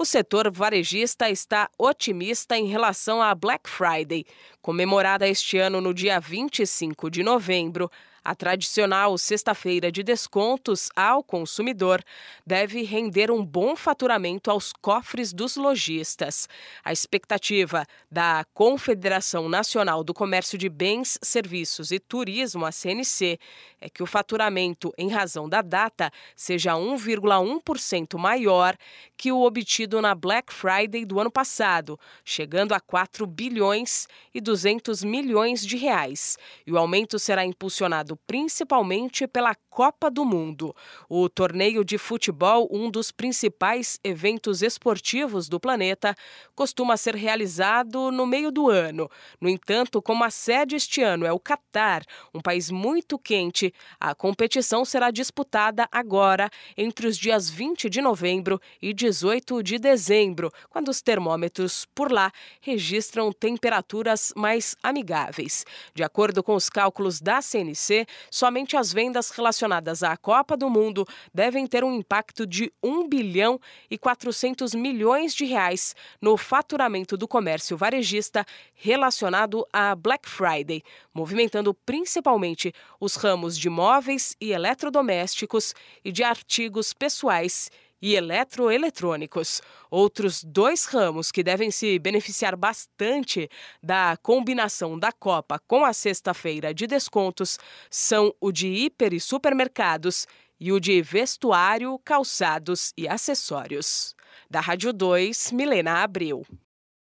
o setor varejista está otimista em relação à Black Friday, comemorada este ano no dia 25 de novembro. A tradicional sexta-feira de descontos ao consumidor deve render um bom faturamento aos cofres dos lojistas. A expectativa da Confederação Nacional do Comércio de Bens, Serviços e Turismo, a CNC, é que o faturamento, em razão da data, seja 1,1% maior que o obtido na Black Friday do ano passado, chegando a 4 bilhões e 200 milhões de reais. E o aumento será impulsionado principalmente pela Copa do Mundo. O torneio de futebol, um dos principais eventos esportivos do planeta, costuma ser realizado no meio do ano. No entanto, como a sede este ano é o Catar, um país muito quente, a competição será disputada agora entre os dias 20 de novembro e 18 de dezembro, quando os termômetros por lá registram temperaturas mais amigáveis. De acordo com os cálculos da CNC, somente as vendas relacionadas à Copa do Mundo devem ter um impacto de 1 bilhão e 400 milhões de reais no faturamento do comércio varejista relacionado à Black Friday, movimentando principalmente os ramos de móveis e eletrodomésticos e de artigos pessoais e eletroeletrônicos, outros dois ramos que devem se beneficiar bastante da combinação da Copa com a sexta-feira de descontos são o de hiper e supermercados e o de vestuário, calçados e acessórios. Da Rádio 2, Milena Abreu.